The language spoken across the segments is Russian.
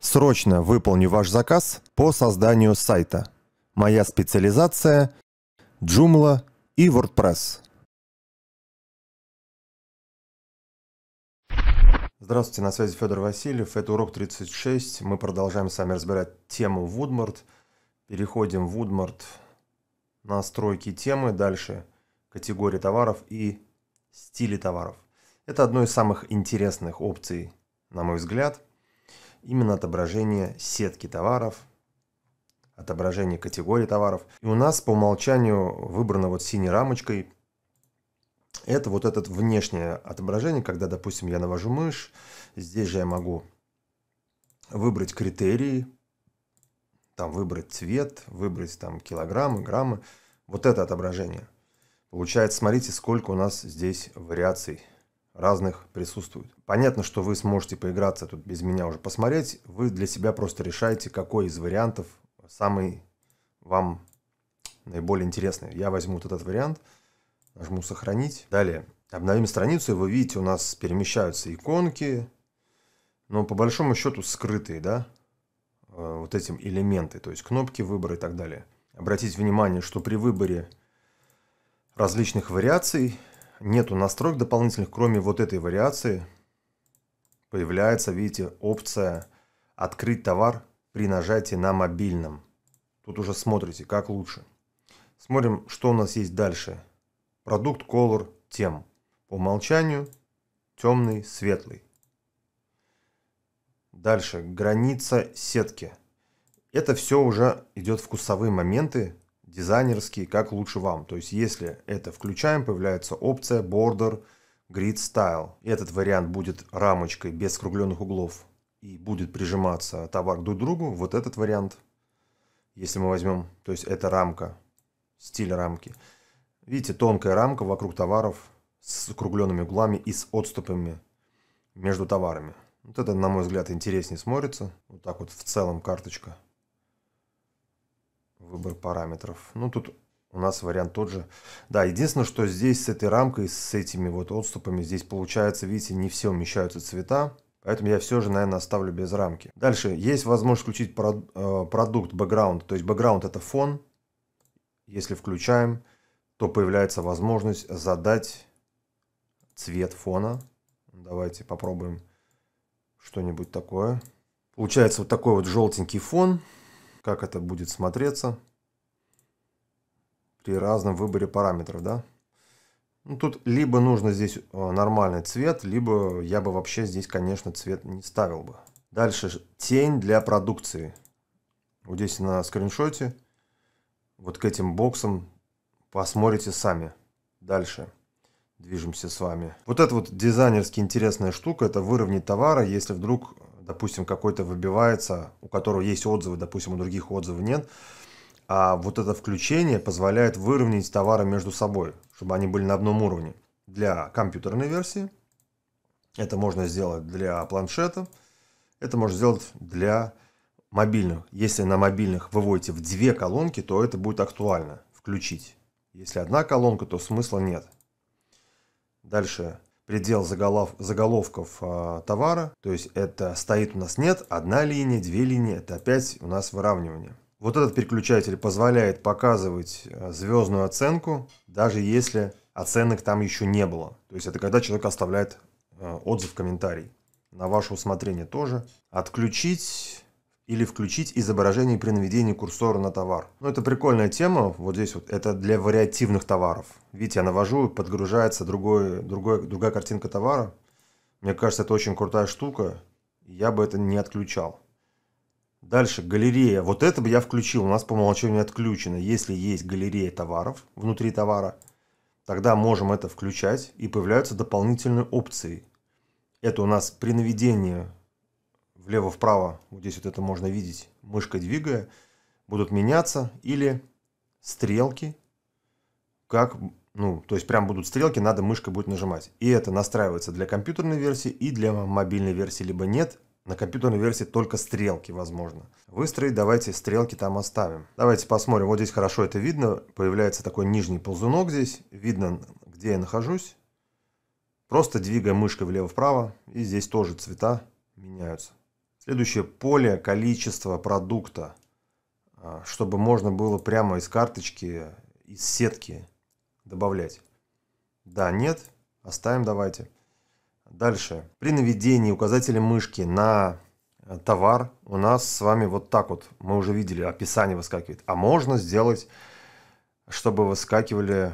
Срочно выполню ваш заказ по созданию сайта. Моя специализация – Joomla и WordPress. Здравствуйте, на связи Федор Васильев. Это урок 36. Мы продолжаем с вами разбирать тему Woodmart. Переходим в Woodmart, настройки темы, дальше категории товаров и стили товаров. Это одно из самых интересных опций, на мой взгляд – именно отображение сетки товаров, отображение категории товаров. И у нас по умолчанию выбрано вот синей рамочкой. Это вот это внешнее отображение, когда, допустим, я навожу мышь. Здесь же я могу выбрать критерии, там выбрать цвет, выбрать там килограммы, граммы. Вот это отображение. Получается, смотрите, сколько у нас здесь вариаций разных присутствует. Понятно, что вы сможете поиграться тут без меня уже посмотреть. Вы для себя просто решаете, какой из вариантов самый вам наиболее интересный. Я возьму вот этот вариант, нажму «Сохранить». Далее обновим страницу, и вы видите, у нас перемещаются иконки, но по большому счету скрытые, да, э, вот этим элементы, то есть кнопки выбора и так далее. Обратите внимание, что при выборе различных вариаций нету настроек дополнительных, кроме вот этой вариации, появляется, видите, опция «Открыть товар» при нажатии на мобильном. Тут уже смотрите, как лучше. Смотрим, что у нас есть дальше. Продукт Color тем. По умолчанию темный, светлый. Дальше граница сетки. Это все уже идет вкусовые моменты, дизайнерский, как лучше вам. То есть, если это включаем, появляется опция Border Grid Style. Этот вариант будет рамочкой без скругленных углов и будет прижиматься товар друг к другу. Вот этот вариант, если мы возьмем, то есть это рамка, стиль рамки. Видите, тонкая рамка вокруг товаров с скругленными углами и с отступами между товарами. Вот это, на мой взгляд, интереснее смотрится. Вот так вот в целом карточка выбор параметров. Ну, тут у нас вариант тот же. Да, единственное, что здесь с этой рамкой, с этими вот отступами, здесь получается, видите, не все умещаются цвета. Поэтому я все же, наверное, оставлю без рамки. Дальше есть возможность включить про, э, продукт бэкграунд. То есть бэкграунд это фон. Если включаем, то появляется возможность задать цвет фона. Давайте попробуем что-нибудь такое. Получается вот такой вот желтенький фон как это будет смотреться при разном выборе параметров, да. Ну, тут либо нужно здесь э, нормальный цвет, либо я бы вообще здесь, конечно, цвет не ставил бы. Дальше тень для продукции. Вот здесь на скриншоте, вот к этим боксам посмотрите сами. Дальше движемся с вами. Вот это вот дизайнерски интересная штука, это выровнять товары, если вдруг допустим, какой-то выбивается, у которого есть отзывы, допустим, у других отзывов нет, а вот это включение позволяет выровнять товары между собой, чтобы они были на одном уровне. Для компьютерной версии это можно сделать для планшета, это можно сделать для мобильных. Если на мобильных выводите в две колонки, то это будет актуально включить. Если одна колонка, то смысла нет. Дальше предел заголов, заголовков э, товара. То есть это стоит у нас нет, одна линия, две линии, это опять у нас выравнивание. Вот этот переключатель позволяет показывать а, звездную оценку, даже если оценок там еще не было. То есть это когда человек оставляет э, отзыв, комментарий. На ваше усмотрение тоже. Отключить или включить изображение при наведении курсора на товар. Ну, это прикольная тема, вот здесь вот, это для вариативных товаров. Видите, я навожу, подгружается другой, другой, другая картинка товара. Мне кажется, это очень крутая штука, я бы это не отключал. Дальше, галерея. Вот это бы я включил, у нас по умолчанию отключено. Если есть галерея товаров внутри товара, тогда можем это включать, и появляются дополнительные опции. Это у нас при наведении влево-вправо, вот здесь вот это можно видеть, мышкой двигая, будут меняться или стрелки, как, ну, то есть прям будут стрелки, надо мышкой будет нажимать. И это настраивается для компьютерной версии и для мобильной версии, либо нет. На компьютерной версии только стрелки, возможно. Выстроить давайте стрелки там оставим. Давайте посмотрим, вот здесь хорошо это видно, появляется такой нижний ползунок здесь, видно, где я нахожусь. Просто двигая мышкой влево-вправо, и здесь тоже цвета меняются. Следующее поле – количество продукта, а, чтобы можно было прямо из карточки, из сетки добавлять. Да, нет, оставим давайте. Дальше. При наведении указателя мышки на э, товар у нас с вами вот так вот, мы уже видели, описание выскакивает. А можно сделать, чтобы выскакивали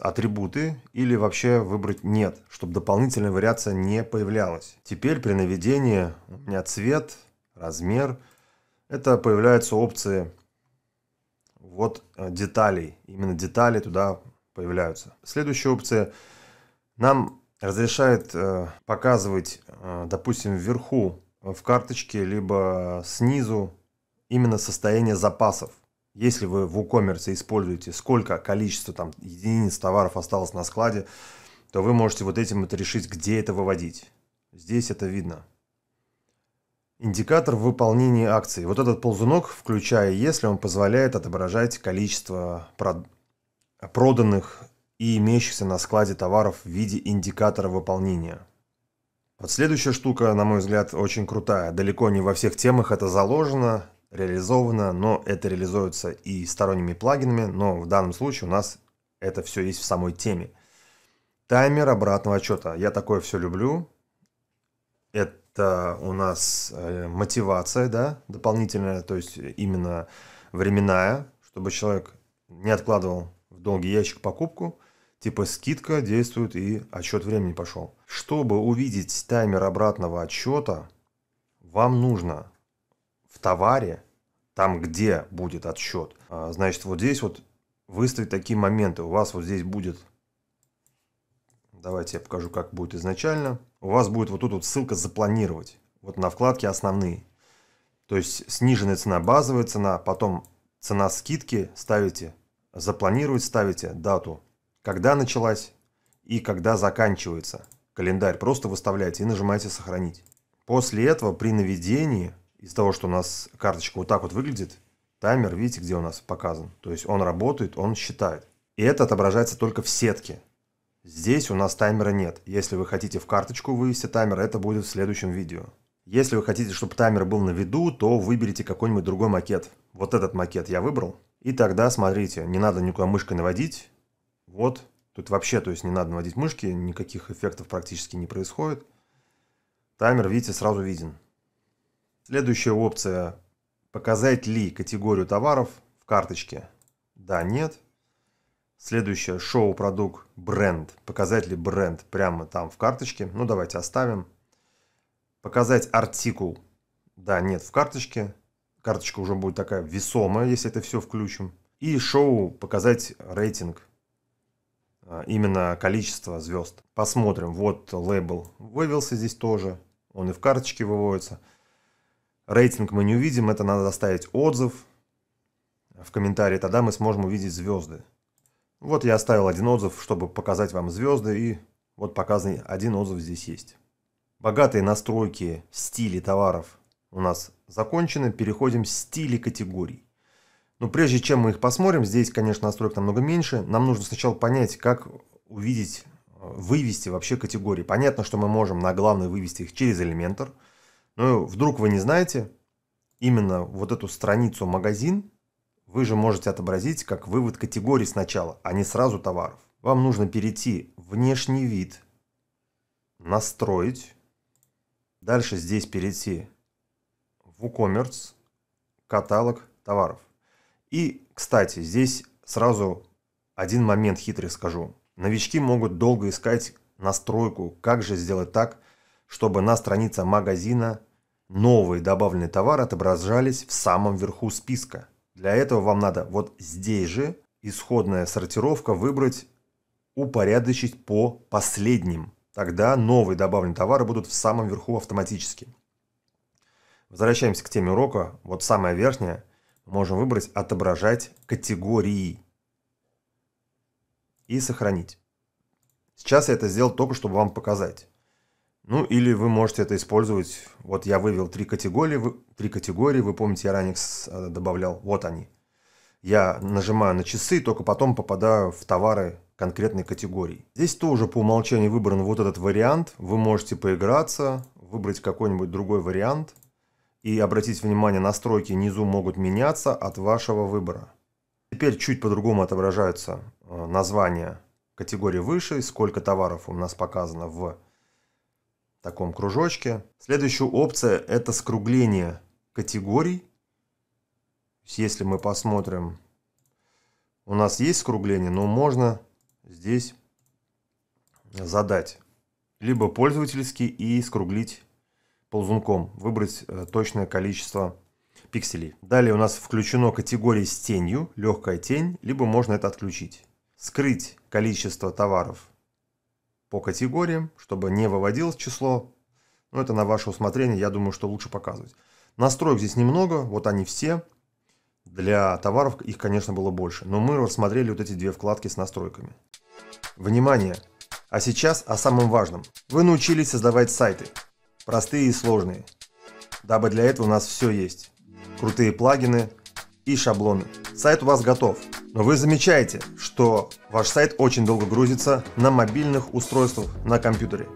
атрибуты или вообще выбрать нет, чтобы дополнительная вариация не появлялась. Теперь при наведении у меня цвет, размер. Это появляются опции вот э, деталей. Именно детали туда появляются. Следующая опция нам разрешает э, показывать, э, допустим, вверху в карточке, либо снизу именно состояние запасов. Если вы в WooCommerce используете, сколько количество там единиц товаров осталось на складе, то вы можете вот этим это решить, где это выводить. Здесь это видно. Индикатор выполнения акции. Вот этот ползунок, включая если, он позволяет отображать количество проданных и имеющихся на складе товаров в виде индикатора выполнения. Вот следующая штука, на мой взгляд, очень крутая. Далеко не во всех темах это заложено, реализовано, но это реализуется и сторонними плагинами, но в данном случае у нас это все есть в самой теме. Таймер обратного отчета. Я такое все люблю. Это у нас э, мотивация, да, дополнительная, то есть именно временная, чтобы человек не откладывал в долгий ящик покупку, типа скидка действует и отчет времени пошел. Чтобы увидеть таймер обратного отчета, вам нужно в товаре, там, где будет отсчет, а, значит, вот здесь вот выставить такие моменты. У вас вот здесь будет, давайте я покажу, как будет изначально. У вас будет вот тут вот ссылка «Запланировать». Вот на вкладке «Основные». То есть сниженная цена, базовая цена, потом цена скидки ставите, запланировать ставите дату, когда началась и когда заканчивается календарь. Просто выставляете и нажимаете «Сохранить». После этого при наведении из того, что у нас карточка вот так вот выглядит, таймер, видите, где у нас показан. То есть он работает, он считает. И это отображается только в сетке. Здесь у нас таймера нет. Если вы хотите в карточку вывести таймер, это будет в следующем видео. Если вы хотите, чтобы таймер был на виду, то выберите какой-нибудь другой макет. Вот этот макет я выбрал. И тогда, смотрите, не надо никуда мышкой наводить. Вот, тут вообще, то есть не надо наводить мышки, никаких эффектов практически не происходит. Таймер, видите, сразу виден. Следующая опция «Показать ли категорию товаров в карточке?» Да, нет. Следующее «Шоу продукт бренд». Показать ли бренд прямо там в карточке? Ну, давайте оставим. Показать артикул. Да, нет, в карточке. Карточка уже будет такая весомая, если это все включим. И шоу показать рейтинг. А, именно количество звезд. Посмотрим. Вот лейбл вывелся здесь тоже. Он и в карточке выводится. Рейтинг мы не увидим, это надо оставить отзыв в комментарии, тогда мы сможем увидеть звезды. Вот я оставил один отзыв, чтобы показать вам звезды, и вот показанный один отзыв здесь есть. Богатые настройки стилей товаров у нас закончены, переходим в стили категорий. Но ну, прежде чем мы их посмотрим, здесь, конечно, настроек намного меньше, нам нужно сначала понять, как увидеть, э, вывести вообще категории. Понятно, что мы можем на главный вывести их через элементар – но ну, вдруг вы не знаете, именно вот эту страницу «Магазин» вы же можете отобразить как вывод категорий сначала, а не сразу товаров. Вам нужно перейти «Внешний вид», «Настроить», дальше здесь перейти в WooCommerce, «Каталог товаров». И, кстати, здесь сразу один момент хитрый скажу. Новички могут долго искать настройку, как же сделать так, чтобы на странице магазина новые добавленные товары отображались в самом верху списка. Для этого вам надо вот здесь же исходная сортировка выбрать «Упорядочить по последним». Тогда новые добавленные товары будут в самом верху автоматически. Возвращаемся к теме урока. Вот самая верхняя. Мы можем выбрать «Отображать категории» и «Сохранить». Сейчас я это сделал только, чтобы вам показать. Ну, или вы можете это использовать. Вот я вывел три категории. три категории. Вы помните, я ранее э, добавлял. Вот они. Я нажимаю на часы, только потом попадаю в товары конкретной категории. Здесь тоже по умолчанию выбран вот этот вариант. Вы можете поиграться, выбрать какой-нибудь другой вариант. И обратите внимание, настройки внизу могут меняться от вашего выбора. Теперь чуть по-другому отображаются э, названия категории выше, сколько товаров у нас показано в таком кружочке. Следующая опция – это скругление категорий. Если мы посмотрим, у нас есть скругление, но можно здесь задать либо пользовательский и скруглить ползунком, выбрать э, точное количество пикселей. Далее у нас включено категории с тенью, легкая тень, либо можно это отключить. Скрыть количество товаров по категориям, чтобы не выводилось число. Но это на ваше усмотрение, я думаю, что лучше показывать. Настроек здесь немного, вот они все. Для товаров их, конечно, было больше. Но мы рассмотрели вот эти две вкладки с настройками. Внимание! А сейчас о самом важном. Вы научились создавать сайты. Простые и сложные. Дабы для этого у нас все есть. Крутые плагины и шаблоны. Сайт у вас готов. Вы замечаете, что ваш сайт очень долго грузится на мобильных устройствах на компьютере.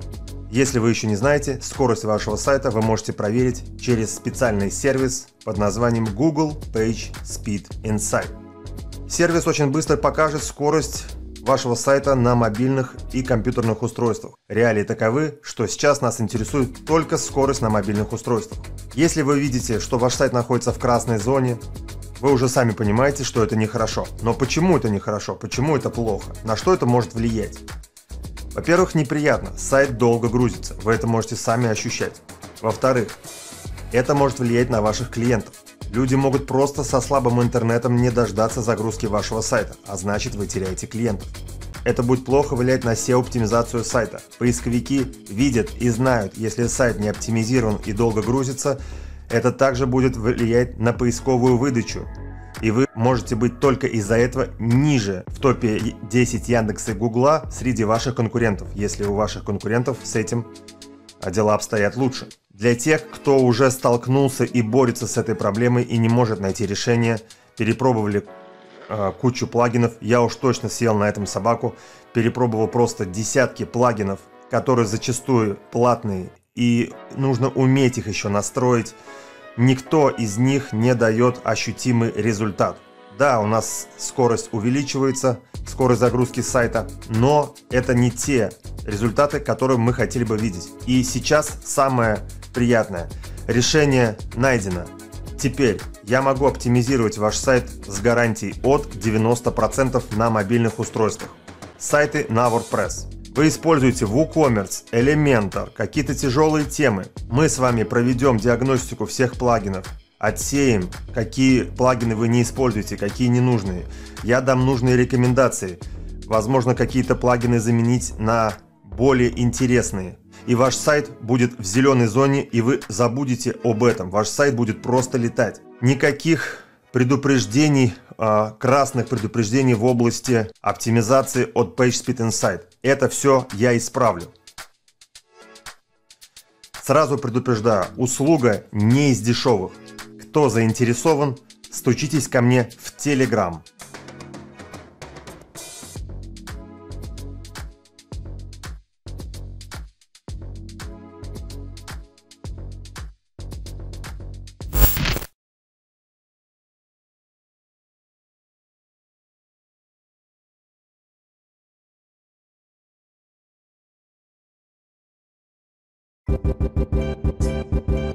Если вы еще не знаете, скорость вашего сайта вы можете проверить через специальный сервис под названием Google Page Speed Insight. Сервис очень быстро покажет скорость вашего сайта на мобильных и компьютерных устройствах. Реалии таковы, что сейчас нас интересует только скорость на мобильных устройствах. Если вы видите, что ваш сайт находится в красной зоне, вы уже сами понимаете, что это нехорошо. Но почему это нехорошо? Почему это плохо? На что это может влиять? Во-первых, неприятно. Сайт долго грузится. Вы это можете сами ощущать. Во-вторых, это может влиять на ваших клиентов. Люди могут просто со слабым интернетом не дождаться загрузки вашего сайта, а значит вы теряете клиентов. Это будет плохо влиять на SEO-оптимизацию сайта. Поисковики видят и знают, если сайт не оптимизирован и долго грузится, это также будет влиять на поисковую выдачу. И вы можете быть только из-за этого ниже в топе 10 Яндекса и Гугла среди ваших конкурентов, если у ваших конкурентов с этим а, дела обстоят лучше. Для тех, кто уже столкнулся и борется с этой проблемой и не может найти решение, перепробовали э, кучу плагинов, я уж точно съел на этом собаку, перепробовал просто десятки плагинов, которые зачастую платные и нужно уметь их еще настроить. Никто из них не дает ощутимый результат. Да, у нас скорость увеличивается, скорость загрузки сайта, но это не те результаты, которые мы хотели бы видеть. И сейчас самое приятное. Решение найдено. Теперь я могу оптимизировать ваш сайт с гарантией от 90% на мобильных устройствах. Сайты на WordPress. Вы используете WooCommerce, Elementor, какие-то тяжелые темы. Мы с вами проведем диагностику всех плагинов, отсеем, какие плагины вы не используете, какие ненужные. Я дам нужные рекомендации. Возможно, какие-то плагины заменить на более интересные. И ваш сайт будет в зеленой зоне, и вы забудете об этом. Ваш сайт будет просто летать. Никаких предупреждений, а, красных предупреждений в области оптимизации от PageSpeed Insight. Это все я исправлю. Сразу предупреждаю, услуга не из дешевых. Кто заинтересован, стучитесь ко мне в Телеграм. Thank you.